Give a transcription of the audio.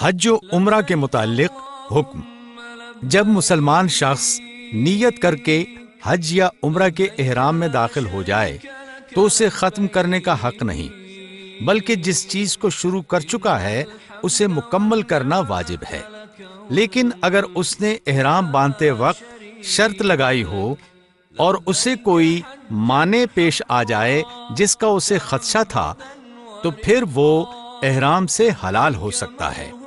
हज उम्र के मुताल हुक्म जब मुसलमान शख्स नीयत करके हज या उम्र के एहराम में दाखिल हो जाए तो उसे ख़त्म करने का हक नहीं बल्कि जिस चीज़ को शुरू कर चुका है उसे मुकम्मल करना वाजिब है लेकिन अगर उसने एहराम बांधते वक्त शर्त लगाई हो और उसे कोई माने पेश आ जाए जिसका उसे खदशा था तो फिर वो एहराम से हलाल हो सकता है